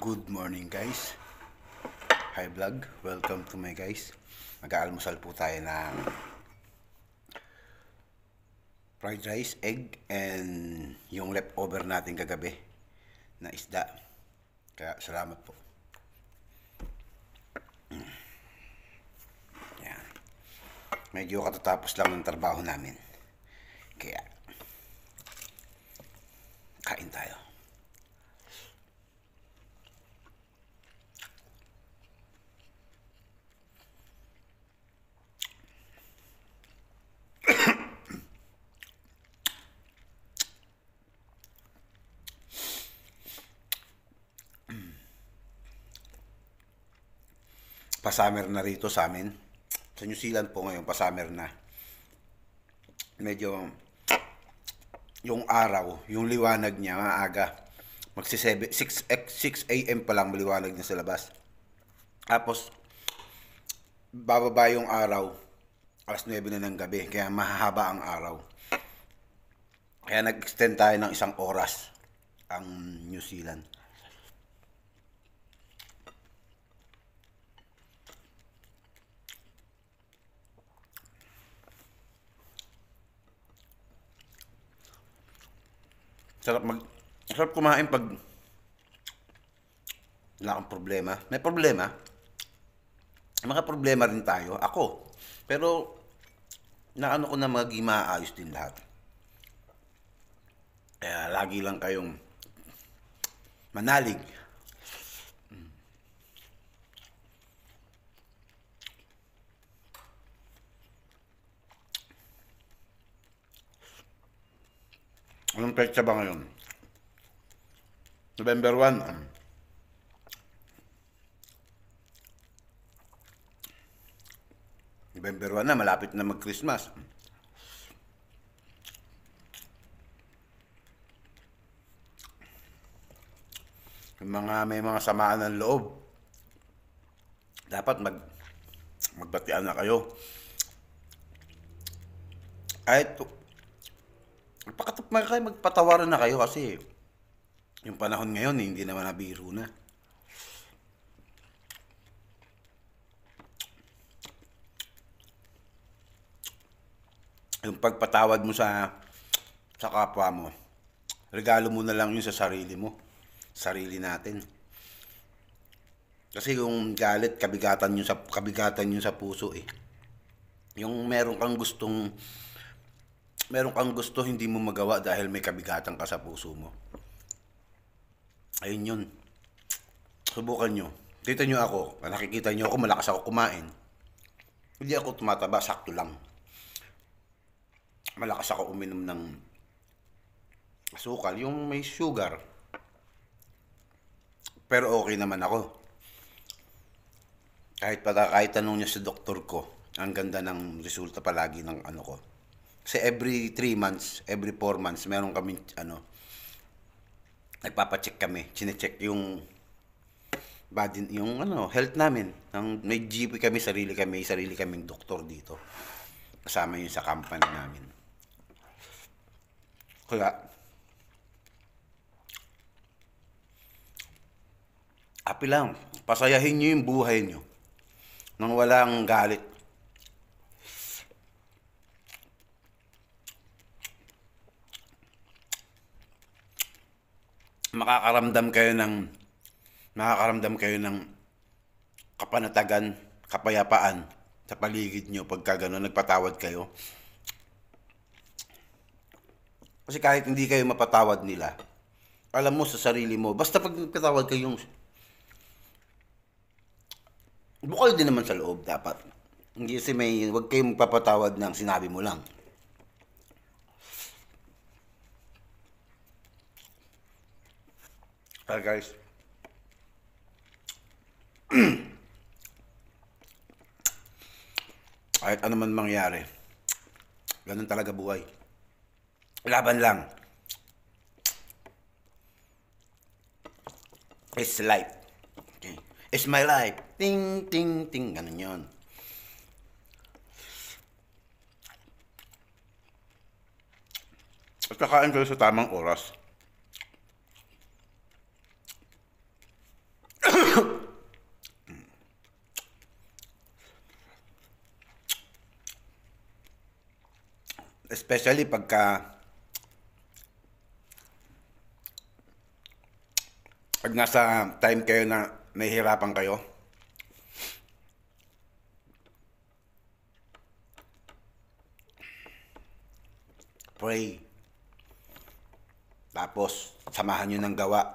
Good morning guys Hi vlog, welcome to my guys Mag-aalmusal po tayo ng Fried rice, egg And yung leftover natin kagabi Na isda Kaya salamat po mm. Yan. Medyo katatapos lang ng trabaho namin Kaya Kain tayo pasummer na rito sa amin. Sa New Zealand po ngayon, pasummer na. Medyo yung araw, yung liwanag niya, maaga. Magsi 6, 6 a.m. pa lang maliwanag niya sa labas. Tapos, bababa yung araw, alas 9 na ng gabi, kaya mahahaba ang araw. Kaya nag-extend tayo ng isang oras ang New Zealand. Sarap mag sarap kumain pag wala akong problema. May problema. Mga problema rin tayo. Ako. Pero naano ko na maging maayos din lahat. Kaya lagi lang kayong manalig. Anong petsa ba ngayon? November 1. November 1 na, malapit na mag-Christmas. Yung mga may mga samaan ng loob, dapat mag magbatian na kayo. Kahit Pakatap na kayo, magpatawaran na kayo kasi yung panahon ngayon, hindi naman nabiro na. Yung pagpatawad mo sa sa kapwa mo, regalo mo na lang yun sa sarili mo, sarili natin. Kasi yung galit, kabigatan yun sa kabigatan yun sa puso eh. Yung meron kang gustong meron kang gusto hindi mo magawa dahil may kabigatan ka sa puso mo. Ayun yun. Subukan nyo. Kita nyo ako. Nakikita nyo ako, malakas ako kumain. Hindi ako tumataba, sakto lang. Malakas ako uminom ng asukal, yung may sugar. Pero okay naman ako. Kahit pa kahit tanong niya sa doktor ko, ang ganda ng resulta palagi ng ano ko, kasi every 3 months, every 4 months, meron kami, ano, nagpapacheck kami, chinecheck yung body, yung ano, health namin. Nang may GP kami, sarili kami, sarili kaming doktor dito. Kasama yun sa company namin. Kaya, happy lang. Pasayahin nyo yung buhay nyo. Nang walang galit. makakaramdam kayo ng makakaramdam kayo ng kapanatagan, kapayapaan sa paligid nyo pagka gano'n, nagpatawad kayo. Kasi kahit hindi kayo mapatawad nila, alam mo sa sarili mo, basta pag nagpatawad kayo, bukal din naman sa loob dapat. Hindi kasi may, huwag kayong magpapatawad ng sinabi mo lang. Hi guys. Kahit ano man mangyari, ganun talaga buhay. Laban lang. It's life. Okay. It's my life. Ting, ting, ting. Ganun yon. At kakain kayo sa tamang oras. Especially pagka pag nasa time kayo na nahihirapan kayo. Pray. Tapos, samahan nyo ng gawa.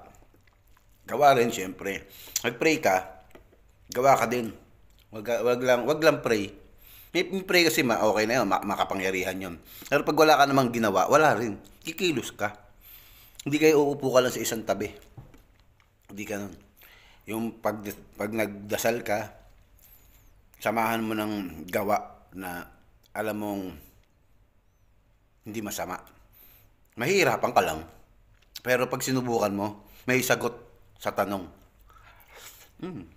Gawa rin, syempre. Mag-pray ka, gawa ka din. Wag, wag, lang, wag lang pray, Pray kasi ma, okay na yun, makapangyarihan yun. Pero pag wala ka namang ginawa, wala rin. Kikilos ka. Hindi kayo uupo ka lang sa isang tabi. Hindi ka nun. Yung pag, pag nagdasal ka, samahan mo ng gawa na alam mong hindi masama. Mahirap ang lang. Pero pag sinubukan mo, may sagot sa tanong. Hmm,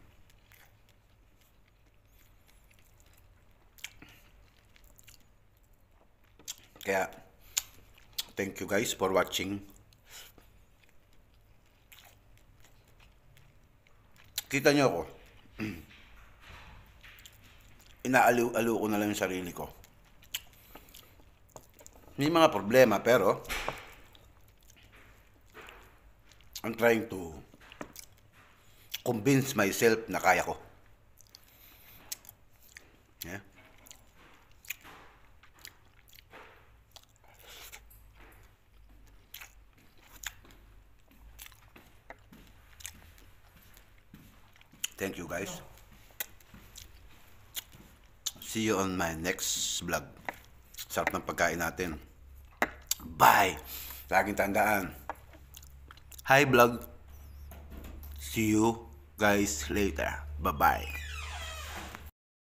Kaya, thank you guys for watching. Kita nyo ako. Inaaliw-aliw ko na lang yung sarili ko. May mga problema, pero I'm trying to convince myself na kaya ko. Thank you guys. See you on my next vlog. Sarap ng pagkain natin. Bye! Laging tandaan. Hi vlog. See you guys later. Bye-bye.